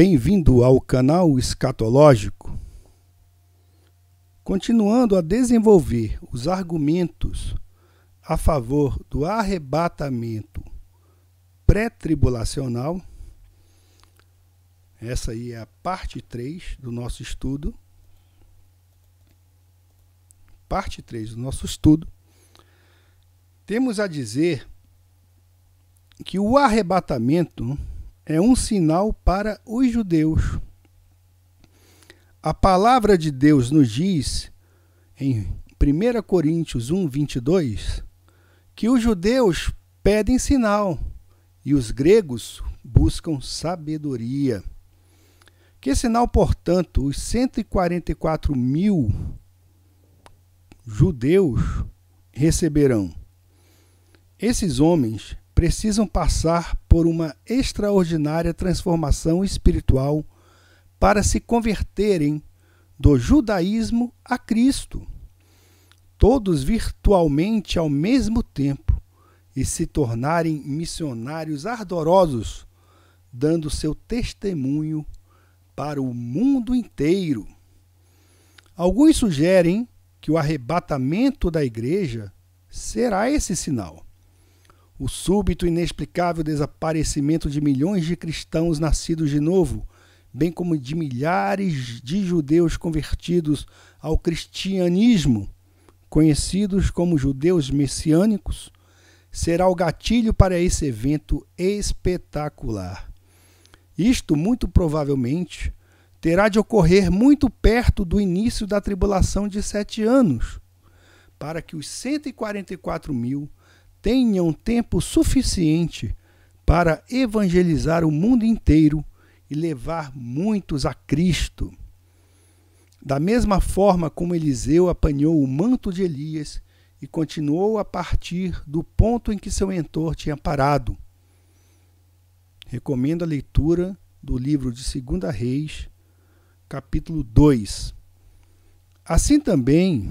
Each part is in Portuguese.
Bem-vindo ao canal Escatológico. Continuando a desenvolver os argumentos a favor do arrebatamento pré-tribulacional, essa aí é a parte 3 do nosso estudo. Parte 3 do nosso estudo. Temos a dizer que o arrebatamento é um sinal para os judeus. A palavra de Deus nos diz, em 1 Coríntios 1, 22, que os judeus pedem sinal e os gregos buscam sabedoria. Que sinal, portanto, os 144 mil judeus receberão? Esses homens precisam passar por uma extraordinária transformação espiritual para se converterem do judaísmo a Cristo, todos virtualmente ao mesmo tempo, e se tornarem missionários ardorosos, dando seu testemunho para o mundo inteiro. Alguns sugerem que o arrebatamento da igreja será esse sinal o súbito e inexplicável desaparecimento de milhões de cristãos nascidos de novo, bem como de milhares de judeus convertidos ao cristianismo, conhecidos como judeus messiânicos, será o gatilho para esse evento espetacular. Isto, muito provavelmente, terá de ocorrer muito perto do início da tribulação de sete anos, para que os 144 mil tenham tempo suficiente para evangelizar o mundo inteiro e levar muitos a Cristo. Da mesma forma como Eliseu apanhou o manto de Elias e continuou a partir do ponto em que seu mentor tinha parado. Recomendo a leitura do livro de 2 Reis, capítulo 2. Assim também,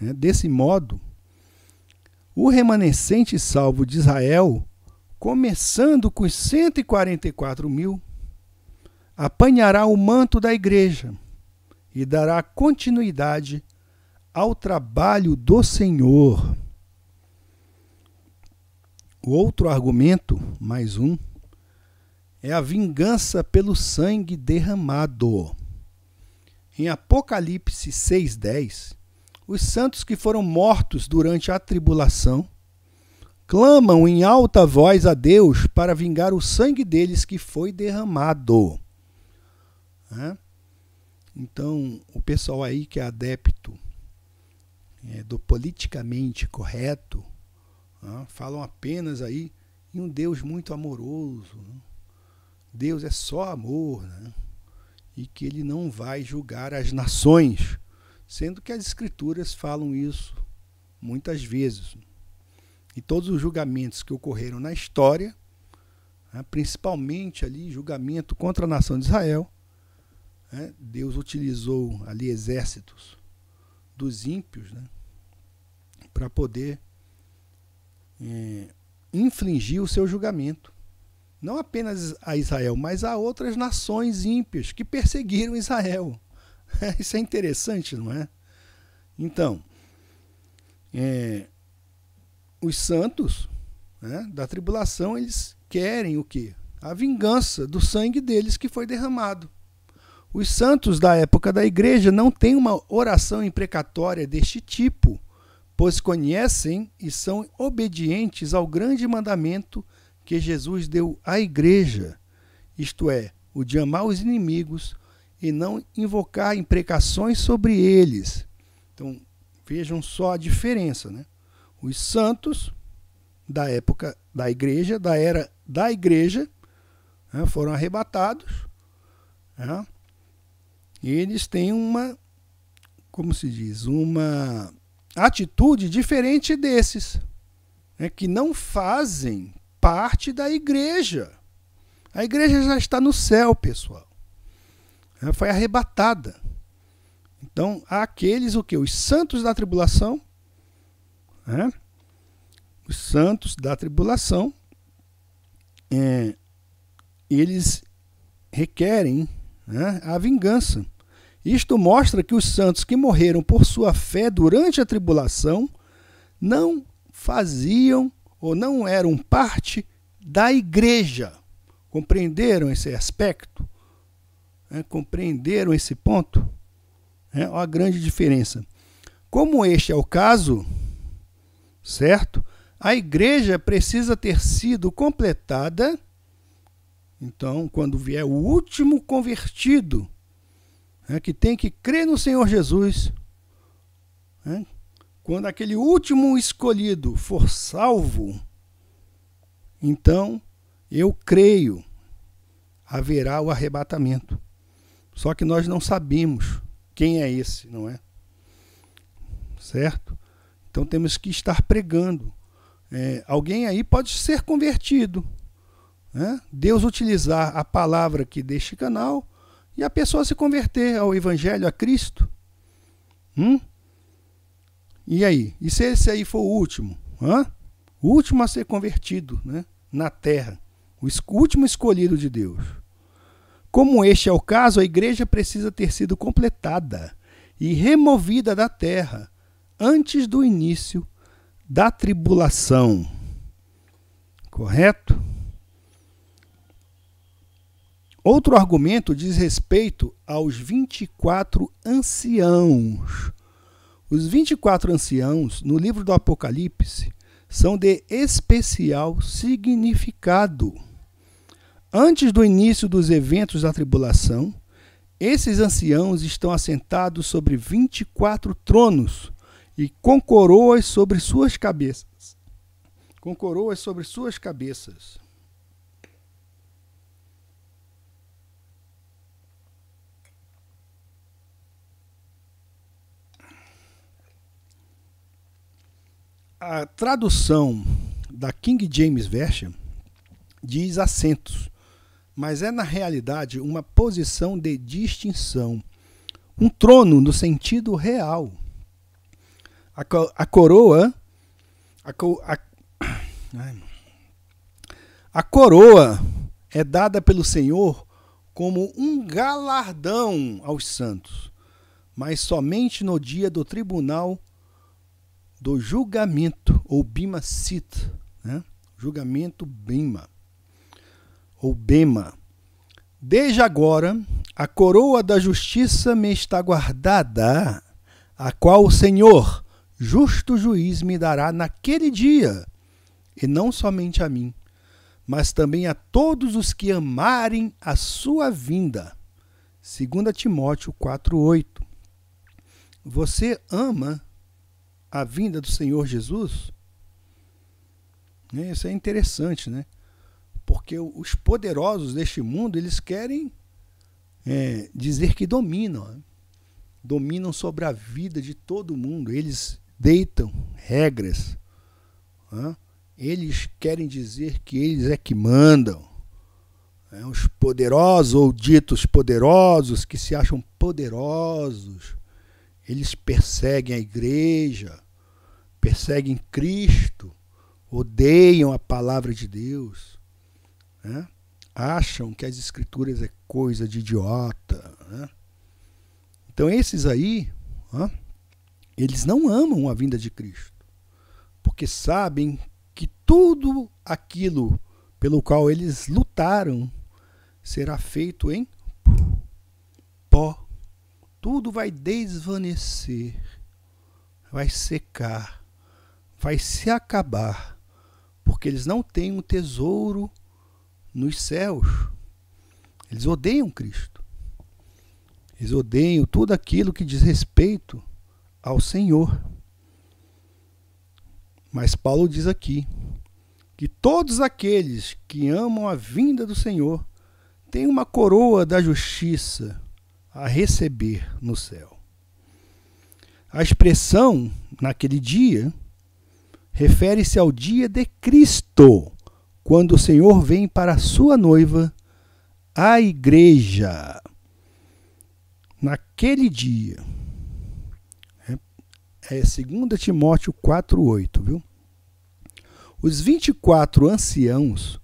né, desse modo, o remanescente salvo de Israel, começando com os 144 mil, apanhará o manto da igreja e dará continuidade ao trabalho do Senhor. O outro argumento, mais um, é a vingança pelo sangue derramado. Em Apocalipse 6,10, os santos que foram mortos durante a tribulação clamam em alta voz a Deus para vingar o sangue deles que foi derramado. É? Então, o pessoal aí que é adepto é, do politicamente correto é? falam apenas aí em um Deus muito amoroso. Né? Deus é só amor né? e que ele não vai julgar as nações sendo que as escrituras falam isso muitas vezes. E todos os julgamentos que ocorreram na história, né, principalmente ali julgamento contra a nação de Israel, né, Deus utilizou ali exércitos dos ímpios né, para poder é, infligir o seu julgamento. Não apenas a Israel, mas a outras nações ímpias que perseguiram Israel. Isso é interessante, não é? Então, é, os santos né, da tribulação, eles querem o quê? A vingança do sangue deles que foi derramado. Os santos da época da igreja não têm uma oração imprecatória deste tipo, pois conhecem e são obedientes ao grande mandamento que Jesus deu à igreja, isto é, o de amar os inimigos, e não invocar imprecações sobre eles. Então, vejam só a diferença, né? Os santos da época da igreja, da era da igreja, né, foram arrebatados. Né? E eles têm uma, como se diz, uma atitude diferente desses, né, que não fazem parte da igreja. A igreja já está no céu, pessoal né, foi arrebatada. Então, há aqueles o que? Os santos da tribulação, né, os santos da tribulação, é, eles requerem né, a vingança. Isto mostra que os santos que morreram por sua fé durante a tribulação não faziam ou não eram parte da igreja. Compreenderam esse aspecto? né, compreenderam esse ponto? É a grande diferença. Como este é o caso, certo? A igreja precisa ter sido completada. Então, quando vier o último convertido, é, que tem que crer no Senhor Jesus, é, quando aquele último escolhido for salvo, então eu creio, haverá o arrebatamento. Só que nós não sabemos quem é esse, não é? Certo? Então temos que estar pregando. É, alguém aí pode ser convertido. Né? Deus utilizar a palavra aqui deste canal e a pessoa se converter ao Evangelho, a Cristo. Hum? E aí? E se esse aí for o último? Hã? O último a ser convertido né? na terra. O último escolhido de Deus. Como este é o caso, a igreja precisa ter sido completada e removida da terra antes do início da tribulação. Correto? Outro argumento diz respeito aos 24 anciãos. Os 24 anciãos, no livro do Apocalipse, são de especial significado. Antes do início dos eventos da tribulação, esses anciãos estão assentados sobre 24 tronos e com coroas sobre suas cabeças. Com coroas sobre suas cabeças. A tradução da King James Version diz assentos mas é na realidade uma posição de distinção, um trono no sentido real. A, co a coroa. A, co a, a coroa é dada pelo Senhor como um galardão aos santos, mas somente no dia do tribunal do julgamento, ou Bima Sit, né? julgamento Bima ou Bema. Desde agora, a coroa da justiça me está guardada, a qual o Senhor, justo juiz, me dará naquele dia, e não somente a mim, mas também a todos os que amarem a sua vinda. 2 Timóteo 4:8. Você ama a vinda do Senhor Jesus? Né, isso é interessante, né? Porque os poderosos deste mundo, eles querem é, dizer que dominam. Né? Dominam sobre a vida de todo mundo. Eles deitam regras. Né? Eles querem dizer que eles é que mandam. É, os poderosos, ou ditos poderosos, que se acham poderosos, eles perseguem a igreja, perseguem Cristo, odeiam a palavra de Deus né? acham que as escrituras é coisa de idiota. Né? Então esses aí, ó, eles não amam a vinda de Cristo, porque sabem que tudo aquilo pelo qual eles lutaram será feito em pó. Tudo vai desvanecer, vai secar, vai se acabar, porque eles não têm um tesouro nos céus. Eles odeiam Cristo. Eles odeiam tudo aquilo que diz respeito ao Senhor. Mas Paulo diz aqui que todos aqueles que amam a vinda do Senhor têm uma coroa da justiça a receber no céu. A expressão naquele dia refere-se ao dia de Cristo, quando o Senhor vem para a sua noiva, a igreja. Naquele dia. Né, é 2 Timóteo 4,8, viu? Os 24 anciãos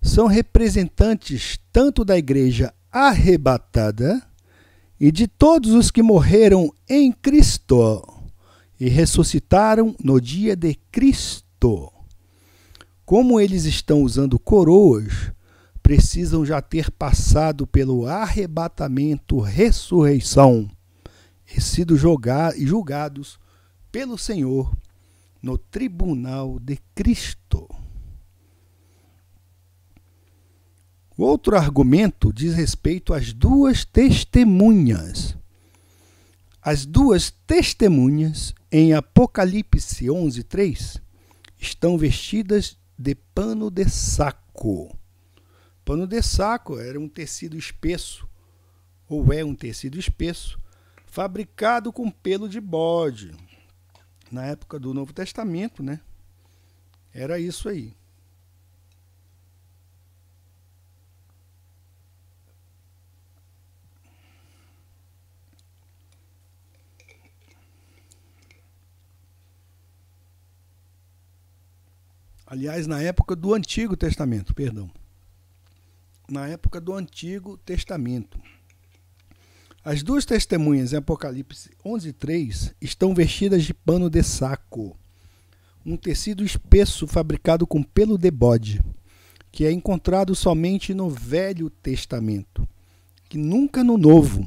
são representantes tanto da igreja arrebatada e de todos os que morreram em Cristo e ressuscitaram no dia de Cristo como eles estão usando coroas, precisam já ter passado pelo arrebatamento, ressurreição, e sido julgados pelo Senhor no tribunal de Cristo. Outro argumento diz respeito às duas testemunhas. As duas testemunhas, em Apocalipse 11, 3, estão vestidas de pano de saco. Pano de saco era um tecido espesso, ou é um tecido espesso, fabricado com pelo de bode. Na época do Novo Testamento, né? Era isso aí. Aliás, na época do Antigo Testamento, perdão. Na época do Antigo Testamento. As duas testemunhas em Apocalipse 3 estão vestidas de pano de saco, um tecido espesso fabricado com pelo de bode, que é encontrado somente no Velho Testamento, que nunca no Novo,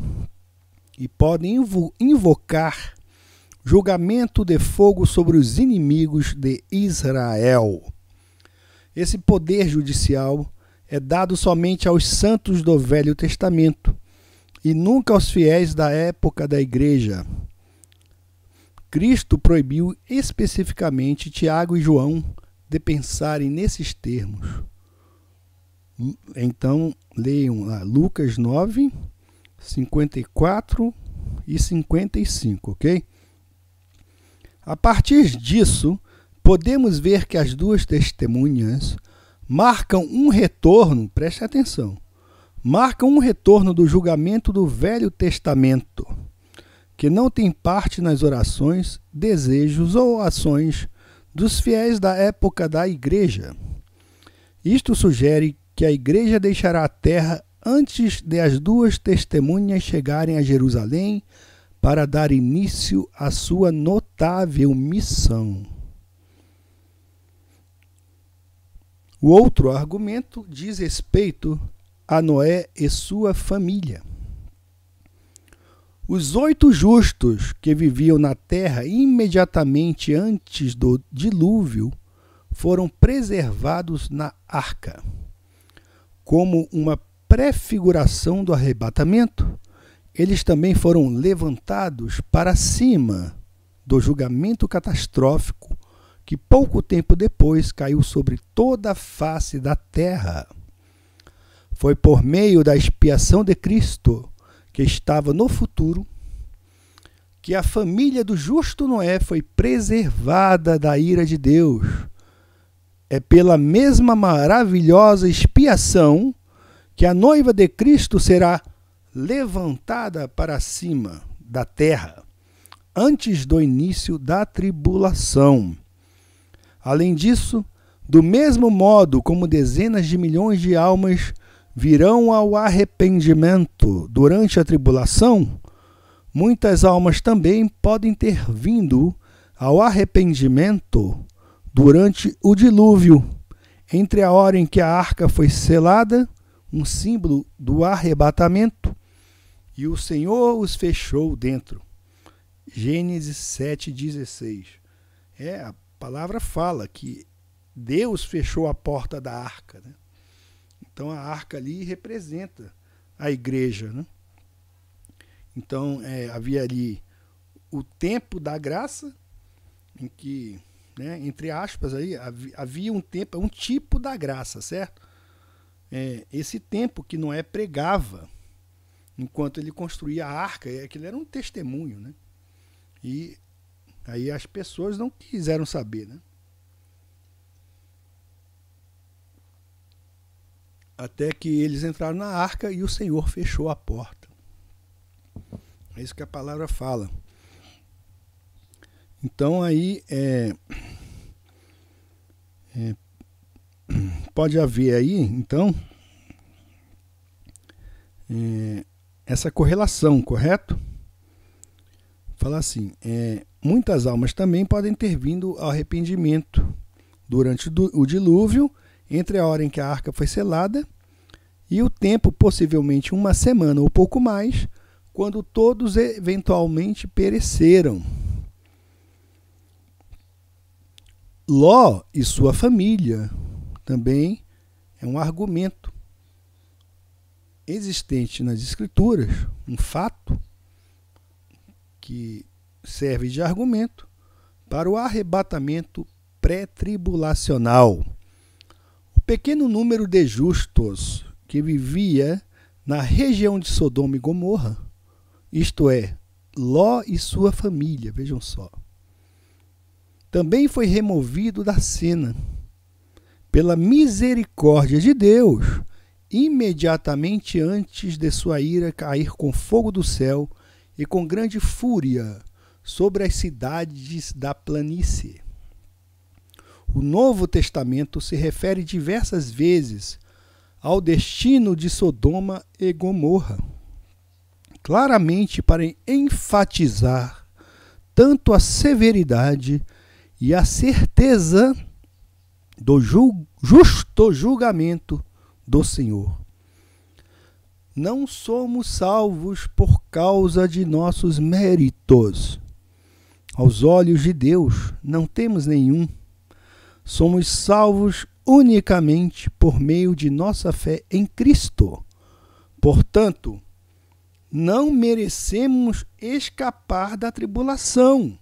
e podem invocar julgamento de fogo sobre os inimigos de Israel. Esse poder judicial é dado somente aos santos do Velho Testamento e nunca aos fiéis da época da igreja. Cristo proibiu especificamente Tiago e João de pensarem nesses termos. Então, leiam lá Lucas 9, 54 e 55, ok? A partir disso, podemos ver que as duas testemunhas marcam um retorno, preste atenção, marcam um retorno do julgamento do Velho Testamento, que não tem parte nas orações, desejos ou ações dos fiéis da época da Igreja. Isto sugere que a Igreja deixará a terra antes de as duas testemunhas chegarem a Jerusalém para dar início à sua notável missão. O outro argumento diz respeito a Noé e sua família. Os oito justos que viviam na terra imediatamente antes do dilúvio foram preservados na arca, como uma prefiguração do arrebatamento. Eles também foram levantados para cima do julgamento catastrófico que pouco tempo depois caiu sobre toda a face da terra. Foi por meio da expiação de Cristo, que estava no futuro, que a família do justo Noé foi preservada da ira de Deus. É pela mesma maravilhosa expiação que a noiva de Cristo será levantada para cima da terra antes do início da tribulação. Além disso, do mesmo modo como dezenas de milhões de almas virão ao arrependimento durante a tribulação, muitas almas também podem ter vindo ao arrependimento durante o dilúvio, entre a hora em que a arca foi selada, um símbolo do arrebatamento, e o Senhor os fechou dentro. Gênesis 7,16. É, palavra fala que Deus fechou a porta da arca. Né? Então a arca ali representa a igreja. Né? Então é, havia ali o tempo da graça, em que, né, entre aspas, aí, havia um tempo, um tipo da graça, certo? É, esse tempo que Noé pregava enquanto ele construía a arca, é, aquilo era um testemunho, né? E Aí as pessoas não quiseram saber, né? Até que eles entraram na arca e o Senhor fechou a porta. É isso que a palavra fala. Então aí é, é, pode haver aí, então, é, essa correlação, correto? Falar assim, é, muitas almas também podem ter vindo ao arrependimento durante o dilúvio, entre a hora em que a arca foi selada e o tempo, possivelmente uma semana ou pouco mais, quando todos eventualmente pereceram. Ló e sua família também é um argumento existente nas Escrituras, um fato que serve de argumento para o arrebatamento pré-tribulacional. O pequeno número de justos que vivia na região de Sodoma e Gomorra, isto é, Ló e sua família, vejam só, também foi removido da cena. Pela misericórdia de Deus, imediatamente antes de sua ira cair com fogo do céu e com grande fúria, sobre as cidades da planície. O Novo Testamento se refere diversas vezes ao destino de Sodoma e Gomorra, claramente para enfatizar tanto a severidade e a certeza do ju justo julgamento do Senhor. Não somos salvos por causa de nossos méritos aos olhos de Deus, não temos nenhum. Somos salvos unicamente por meio de nossa fé em Cristo. Portanto, não merecemos escapar da tribulação.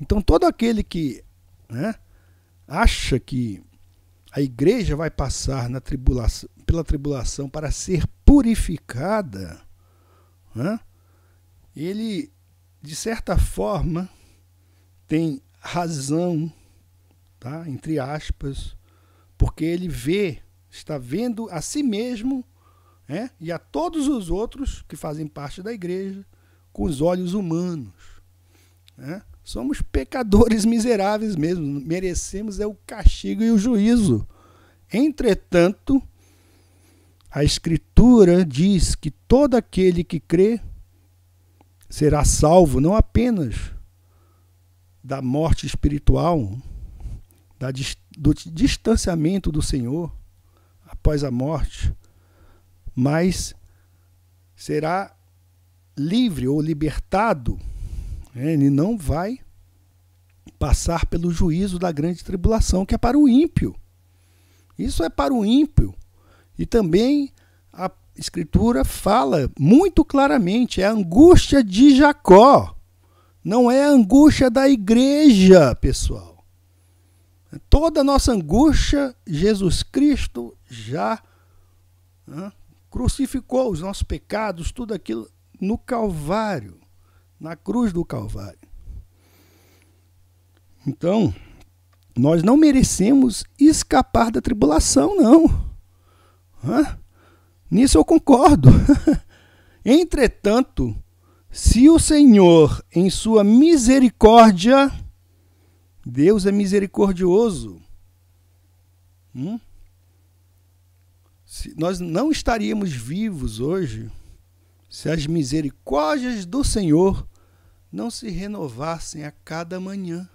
Então, todo aquele que né, acha que a igreja vai passar na tribulação, pela tribulação para ser purificada, né, ele de certa forma, tem razão, tá? entre aspas, porque ele vê, está vendo a si mesmo né, e a todos os outros que fazem parte da igreja com os olhos humanos. É? Somos pecadores miseráveis mesmo, merecemos é o castigo e o juízo. Entretanto, a Escritura diz que todo aquele que crê será salvo não apenas da morte espiritual, da, do distanciamento do Senhor após a morte, mas será livre ou libertado. Ele não vai passar pelo juízo da grande tribulação, que é para o ímpio. Isso é para o ímpio. E também a Escritura fala muito claramente: é a angústia de Jacó, não é a angústia da igreja, pessoal. Toda nossa angústia, Jesus Cristo já né, crucificou os nossos pecados, tudo aquilo no Calvário, na cruz do Calvário. Então, nós não merecemos escapar da tribulação, não. Hã? Nisso eu concordo. Entretanto, se o Senhor, em sua misericórdia, Deus é misericordioso, hum? nós não estaríamos vivos hoje se as misericórdias do Senhor não se renovassem a cada manhã.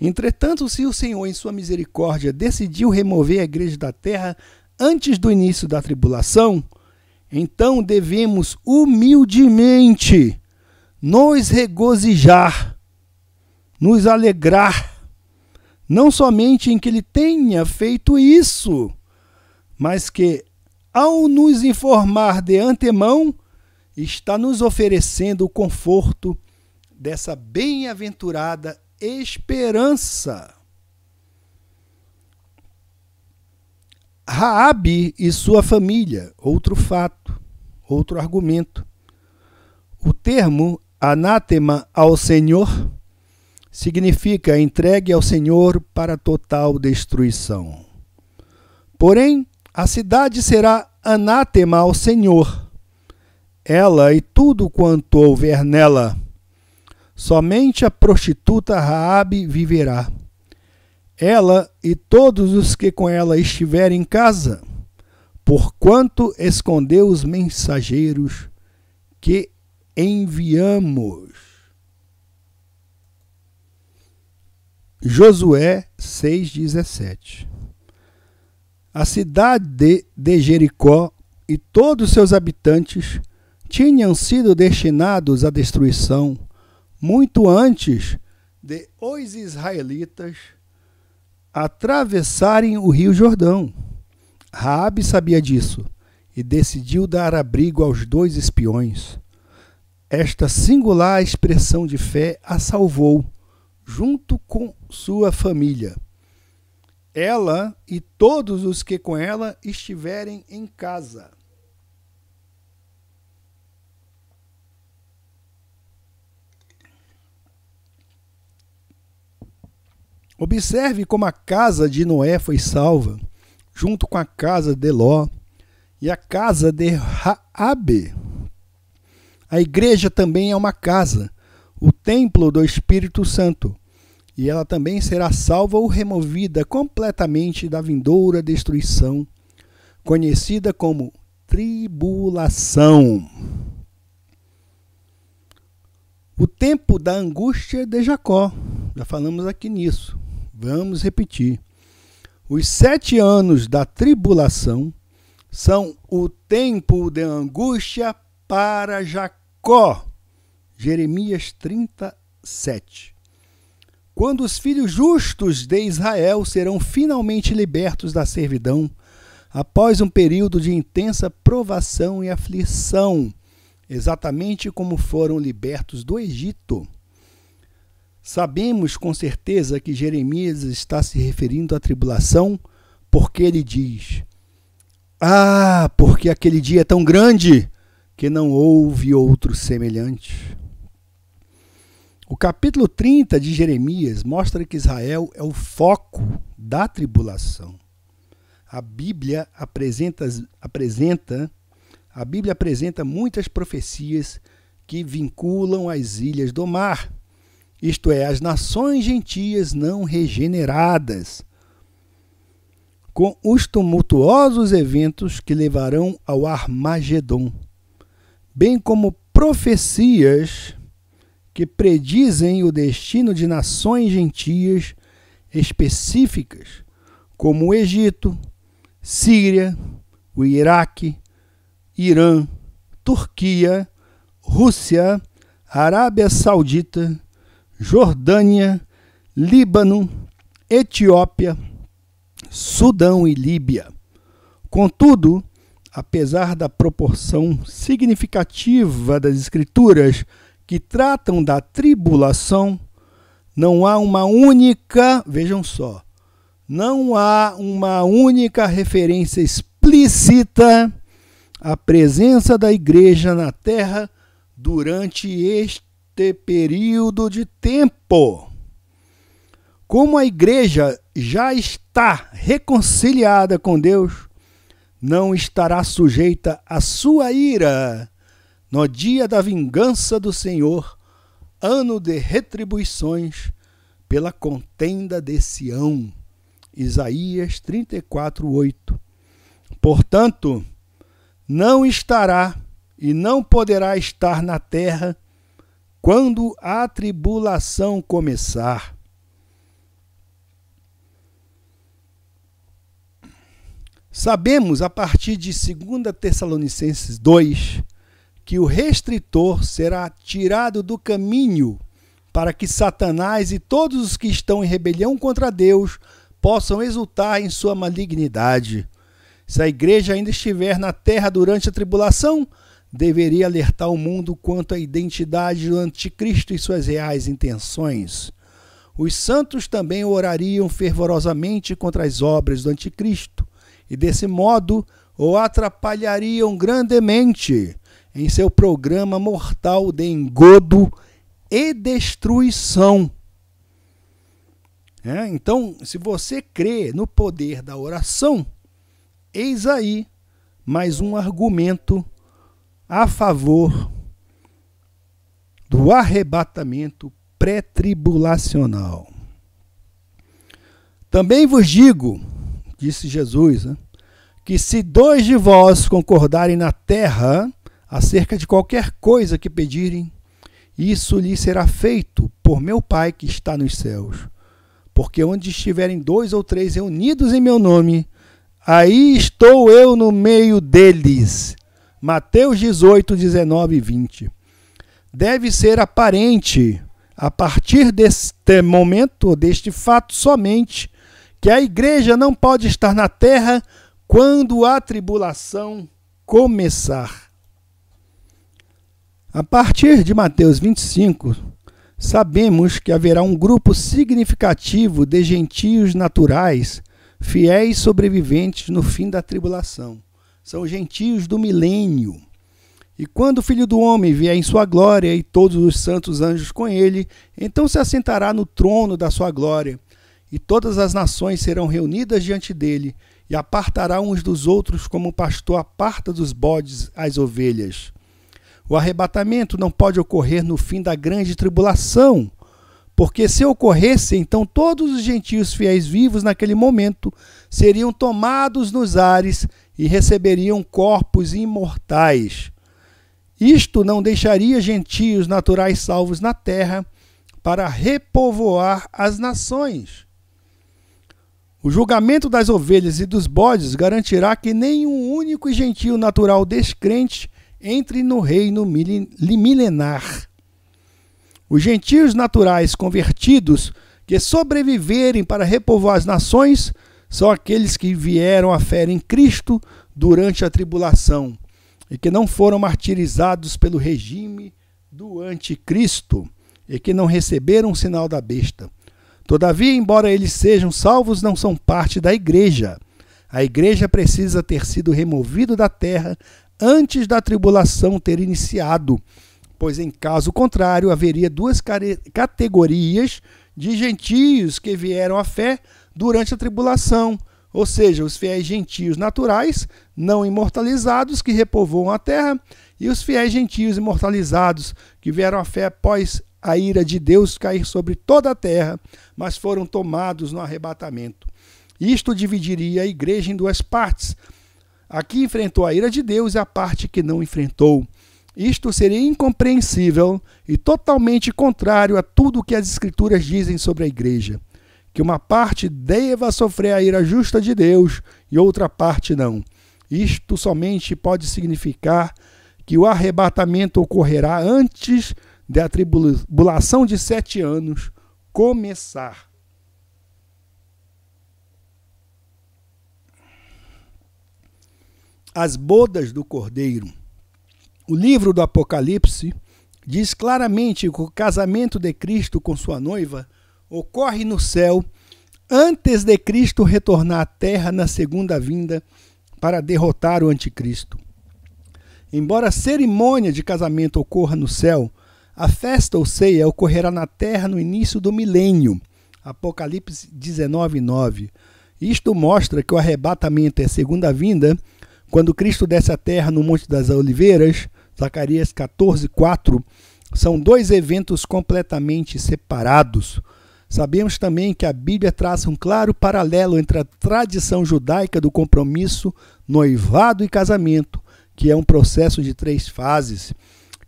Entretanto, se o Senhor, em sua misericórdia, decidiu remover a igreja da terra, antes do início da tribulação, então devemos humildemente nos regozijar, nos alegrar, não somente em que ele tenha feito isso, mas que, ao nos informar de antemão, está nos oferecendo o conforto dessa bem-aventurada esperança. Raabe e sua família, outro fato, outro argumento. O termo anátema ao Senhor significa entregue ao Senhor para total destruição. Porém, a cidade será anátema ao Senhor, ela e tudo quanto houver nela. Somente a prostituta Raabe viverá ela e todos os que com ela estiverem em casa, porquanto escondeu os mensageiros que enviamos. Josué 6,17 A cidade de Jericó e todos seus habitantes tinham sido destinados à destruição muito antes de os israelitas atravessarem o Rio Jordão. Raabe sabia disso e decidiu dar abrigo aos dois espiões. Esta singular expressão de fé a salvou, junto com sua família. Ela e todos os que com ela estiverem em casa. Observe como a casa de Noé foi salva, junto com a casa de Ló e a casa de Raabe. A igreja também é uma casa, o templo do Espírito Santo, e ela também será salva ou removida completamente da vindoura destruição, conhecida como tribulação. O tempo da angústia de Jacó. Já falamos aqui nisso. Vamos repetir. Os sete anos da tribulação são o tempo de angústia para Jacó. Jeremias 37. Quando os filhos justos de Israel serão finalmente libertos da servidão, após um período de intensa provação e aflição, exatamente como foram libertos do Egito. Sabemos com certeza que Jeremias está se referindo à tribulação, porque ele diz: Ah, porque aquele dia é tão grande que não houve outro semelhante. O capítulo 30 de Jeremias mostra que Israel é o foco da tribulação. A Bíblia apresenta, apresenta a Bíblia apresenta muitas profecias que vinculam as ilhas do mar isto é, as nações gentias não regeneradas, com os tumultuosos eventos que levarão ao Armagedon, bem como profecias que predizem o destino de nações gentias específicas, como o Egito, Síria, o Iraque, Irã, Turquia, Rússia, Arábia Saudita, Jordânia, Líbano, Etiópia, Sudão e Líbia. Contudo, apesar da proporção significativa das escrituras que tratam da tribulação, não há uma única, vejam só, não há uma única referência explícita à presença da igreja na terra durante este este período de tempo. Como a igreja já está reconciliada com Deus, não estará sujeita à sua ira no dia da vingança do Senhor, ano de retribuições pela contenda de Sião. Isaías 8. Portanto, não estará e não poderá estar na terra quando a tribulação começar. Sabemos, a partir de 2 Tessalonicenses 2, que o restritor será tirado do caminho para que Satanás e todos os que estão em rebelião contra Deus possam exultar em sua malignidade. Se a igreja ainda estiver na terra durante a tribulação, deveria alertar o mundo quanto à identidade do anticristo e suas reais intenções. Os santos também orariam fervorosamente contra as obras do anticristo e desse modo o atrapalhariam grandemente em seu programa mortal de engodo e destruição. É, então, se você crê no poder da oração, eis aí mais um argumento a favor do arrebatamento pré-tribulacional. Também vos digo, disse Jesus, né, que se dois de vós concordarem na terra acerca de qualquer coisa que pedirem, isso lhe será feito por meu Pai que está nos céus. Porque onde estiverem dois ou três reunidos em meu nome, aí estou eu no meio deles. Mateus 18, 19 e 20. Deve ser aparente, a partir deste momento, deste fato somente, que a igreja não pode estar na terra quando a tribulação começar. A partir de Mateus 25, sabemos que haverá um grupo significativo de gentios naturais, fiéis sobreviventes no fim da tribulação são gentios do milênio. E quando o Filho do Homem vier em sua glória e todos os santos anjos com ele, então se assentará no trono da sua glória, e todas as nações serão reunidas diante dele, e apartará uns dos outros como o pastor aparta dos bodes as ovelhas. O arrebatamento não pode ocorrer no fim da grande tribulação, porque se ocorresse, então todos os gentios fiéis vivos naquele momento seriam tomados nos ares e receberiam corpos imortais. Isto não deixaria gentios naturais salvos na terra para repovoar as nações. O julgamento das ovelhas e dos bodes garantirá que nenhum único gentio natural descrente entre no reino milenar. Os gentios naturais convertidos que sobreviverem para repovoar as nações são aqueles que vieram à fé em Cristo durante a tribulação e que não foram martirizados pelo regime do anticristo e que não receberam o sinal da besta. Todavia, embora eles sejam salvos, não são parte da igreja. A igreja precisa ter sido removida da terra antes da tribulação ter iniciado, pois em caso contrário haveria duas categorias de gentios que vieram à fé durante a tribulação, ou seja, os fiéis gentios naturais, não imortalizados, que repovoam a terra, e os fiéis gentios imortalizados, que vieram à fé após a ira de Deus cair sobre toda a terra, mas foram tomados no arrebatamento. Isto dividiria a igreja em duas partes. A que enfrentou a ira de Deus e a parte que não enfrentou. Isto seria incompreensível e totalmente contrário a tudo o que as Escrituras dizem sobre a igreja: que uma parte deva sofrer a ira justa de Deus e outra parte não. Isto somente pode significar que o arrebatamento ocorrerá antes da tribulação de sete anos começar. As bodas do Cordeiro. O livro do Apocalipse diz claramente que o casamento de Cristo com sua noiva ocorre no céu antes de Cristo retornar à terra na segunda vinda para derrotar o anticristo. Embora a cerimônia de casamento ocorra no céu, a festa ou ceia ocorrerá na terra no início do milênio. Apocalipse 19:9. Isto mostra que o arrebatamento é a segunda vinda, quando Cristo desce à terra no Monte das Oliveiras Zacarias 14, 4, são dois eventos completamente separados. Sabemos também que a Bíblia traça um claro paralelo entre a tradição judaica do compromisso, noivado e casamento, que é um processo de três fases.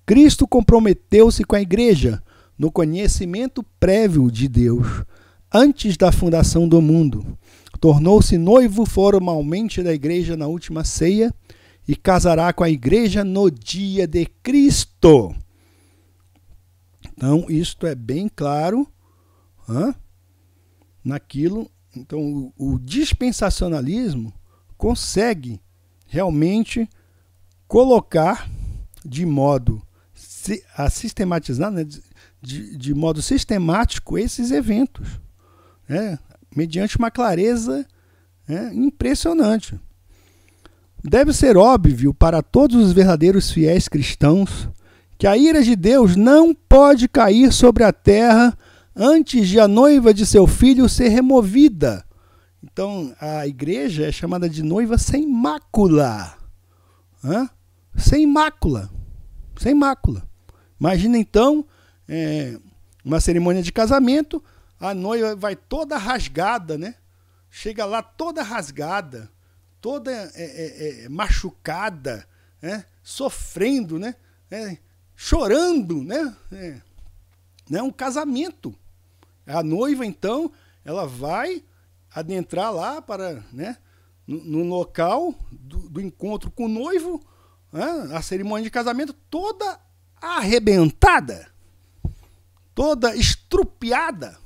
Cristo comprometeu-se com a igreja no conhecimento prévio de Deus, antes da fundação do mundo. Tornou-se noivo formalmente da igreja na última ceia e casará com a igreja no dia de Cristo. Então, isto é bem claro hã? naquilo. Então, o, o dispensacionalismo consegue realmente colocar de modo a sistematizar, né? de, de modo sistemático, esses eventos, né? mediante uma clareza né? impressionante. Deve ser óbvio para todos os verdadeiros fiéis cristãos que a ira de Deus não pode cair sobre a terra antes de a noiva de seu filho ser removida. Então a igreja é chamada de noiva sem mácula. Hã? Sem mácula. Sem mácula. Imagina então é, uma cerimônia de casamento, a noiva vai toda rasgada, né? Chega lá toda rasgada toda é, é, é, machucada, né? sofrendo, né? É, chorando, né? É, né? Um casamento. A noiva, então, ela vai adentrar lá para, né? No, no local do, do, encontro com o noivo, né? a cerimônia de casamento toda arrebentada, toda estrupiada,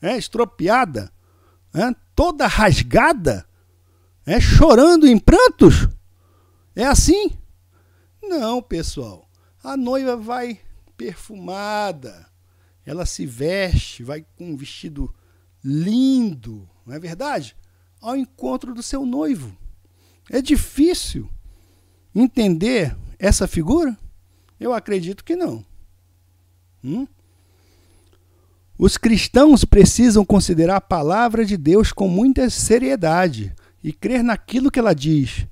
né? estropiada, né? toda rasgada, é chorando em prantos? É assim? Não, pessoal. A noiva vai perfumada. Ela se veste, vai com um vestido lindo, não é verdade? Ao encontro do seu noivo. É difícil entender essa figura? Eu acredito que não. Hum? Os cristãos precisam considerar a palavra de Deus com muita seriedade e crer naquilo que ela diz.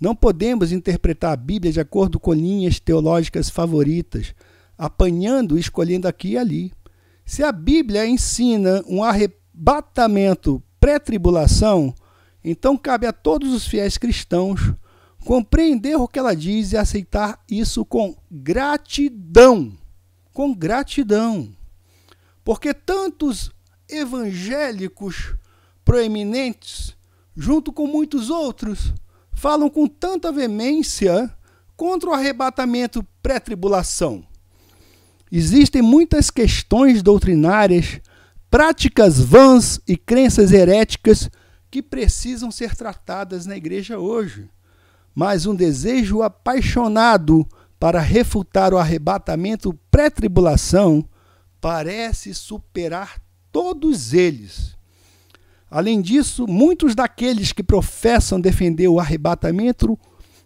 Não podemos interpretar a Bíblia de acordo com linhas teológicas favoritas, apanhando e escolhendo aqui e ali. Se a Bíblia ensina um arrebatamento pré-tribulação, então cabe a todos os fiéis cristãos compreender o que ela diz e aceitar isso com gratidão. Com gratidão. Porque tantos evangélicos proeminentes junto com muitos outros, falam com tanta veemência contra o arrebatamento pré-tribulação. Existem muitas questões doutrinárias, práticas vãs e crenças heréticas que precisam ser tratadas na igreja hoje, mas um desejo apaixonado para refutar o arrebatamento pré-tribulação parece superar todos eles. Além disso, muitos daqueles que professam defender o arrebatamento,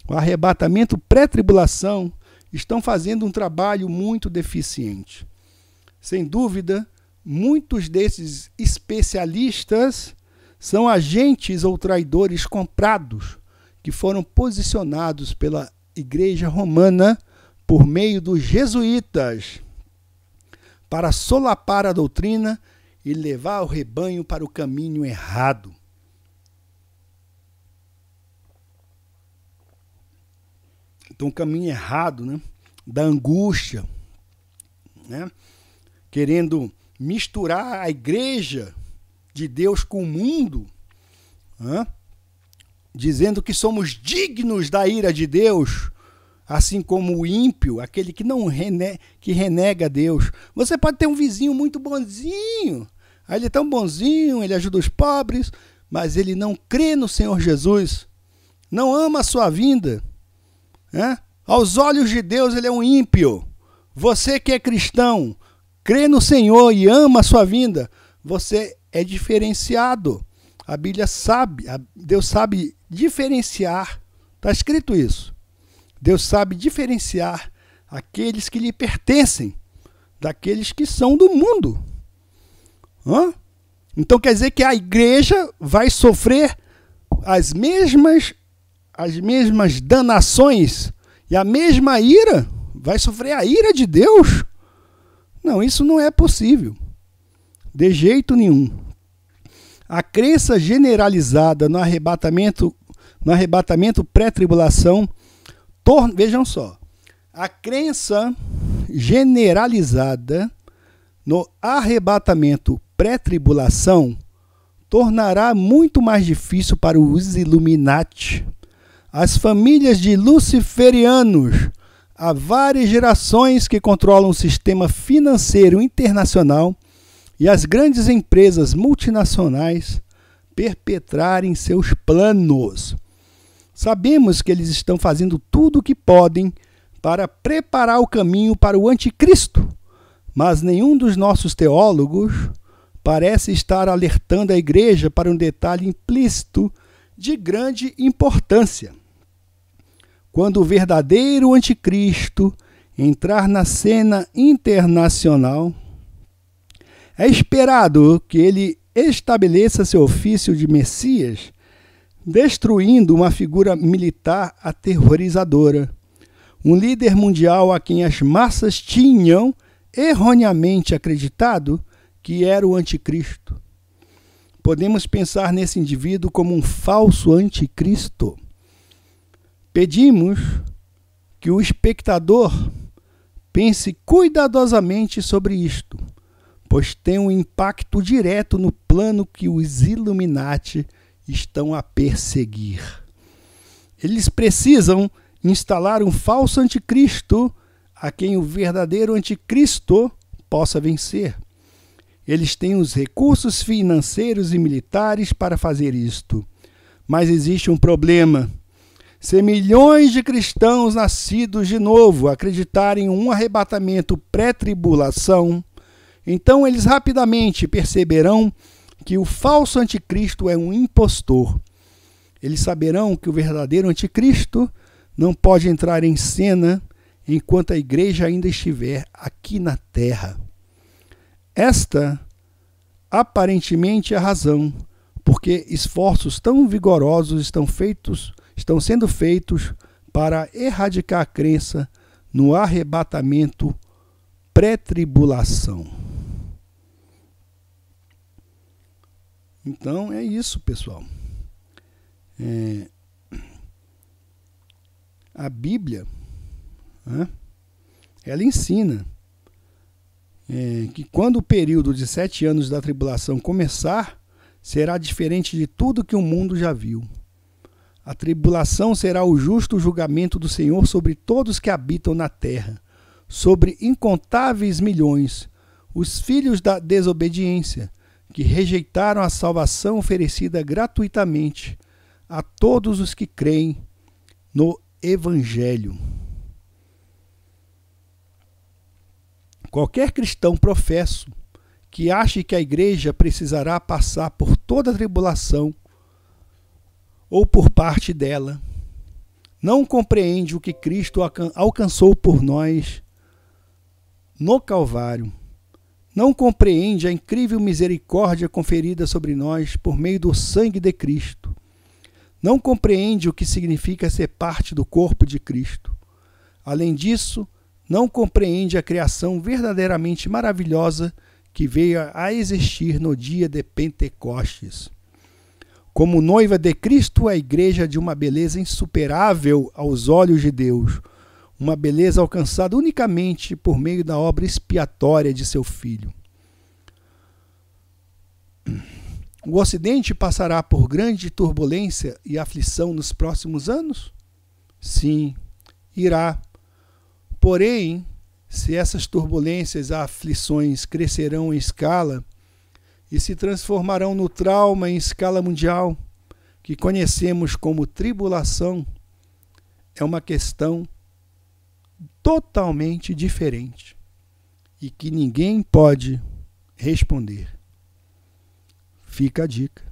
o arrebatamento pré-tribulação, estão fazendo um trabalho muito deficiente. Sem dúvida, muitos desses especialistas são agentes ou traidores comprados que foram posicionados pela Igreja Romana por meio dos jesuítas para solapar a doutrina e levar o rebanho para o caminho errado. Então, o caminho errado, né? Da angústia, né? Querendo misturar a igreja de Deus com o mundo, né? dizendo que somos dignos da ira de Deus assim como o ímpio, aquele que não rene que renega a Deus. Você pode ter um vizinho muito bonzinho, ele é tão bonzinho, ele ajuda os pobres, mas ele não crê no Senhor Jesus, não ama a sua vinda. Aos olhos de Deus, ele é um ímpio. Você que é cristão, crê no Senhor e ama a sua vinda, você é diferenciado. A Bíblia sabe, Deus sabe diferenciar. Está escrito isso. Deus sabe diferenciar aqueles que lhe pertencem daqueles que são do mundo. Hã? Então quer dizer que a igreja vai sofrer as mesmas as mesmas danações e a mesma ira, vai sofrer a ira de Deus? Não, isso não é possível. De jeito nenhum. A crença generalizada no arrebatamento, no arrebatamento pré-tribulação torno, vejam só, a crença generalizada no arrebatamento pré-tribulação tornará muito mais difícil para os Illuminati, as famílias de luciferianos, há várias gerações que controlam o sistema financeiro internacional e as grandes empresas multinacionais perpetrarem seus planos. Sabemos que eles estão fazendo tudo o que podem para preparar o caminho para o anticristo, mas nenhum dos nossos teólogos parece estar alertando a igreja para um detalhe implícito de grande importância. Quando o verdadeiro anticristo entrar na cena internacional, é esperado que ele estabeleça seu ofício de Messias destruindo uma figura militar aterrorizadora, um líder mundial a quem as massas tinham erroneamente acreditado que era o anticristo. Podemos pensar nesse indivíduo como um falso anticristo. Pedimos que o espectador pense cuidadosamente sobre isto, pois tem um impacto direto no plano que os Illuminati estão a perseguir. Eles precisam instalar um falso anticristo a quem o verdadeiro anticristo possa vencer. Eles têm os recursos financeiros e militares para fazer isto. Mas existe um problema. Se milhões de cristãos nascidos de novo acreditarem em um arrebatamento pré-tribulação, então eles rapidamente perceberão que o falso anticristo é um impostor. Eles saberão que o verdadeiro anticristo não pode entrar em cena enquanto a igreja ainda estiver aqui na terra. Esta, aparentemente, é a razão porque esforços tão vigorosos estão feitos, estão sendo feitos para erradicar a crença no arrebatamento pré-tribulação. Então é isso, pessoal. É, a Bíblia, né, ela ensina é, que quando o período de sete anos da tribulação começar, será diferente de tudo que o mundo já viu. A tribulação será o justo julgamento do Senhor sobre todos que habitam na terra, sobre incontáveis milhões, os filhos da desobediência, que rejeitaram a salvação oferecida gratuitamente a todos os que creem no Evangelho. Qualquer cristão professo que ache que a igreja precisará passar por toda a tribulação ou por parte dela, não compreende o que Cristo alcançou por nós no Calvário não compreende a incrível misericórdia conferida sobre nós por meio do sangue de Cristo. Não compreende o que significa ser parte do corpo de Cristo. Além disso, não compreende a criação verdadeiramente maravilhosa que veio a existir no dia de Pentecostes. Como noiva de Cristo, a igreja é de uma beleza insuperável aos olhos de Deus uma beleza alcançada unicamente por meio da obra expiatória de seu filho. O Ocidente passará por grande turbulência e aflição nos próximos anos? Sim, irá. Porém, se essas turbulências e aflições crescerão em escala e se transformarão no trauma em escala mundial, que conhecemos como tribulação, é uma questão totalmente diferente e que ninguém pode responder. Fica a dica.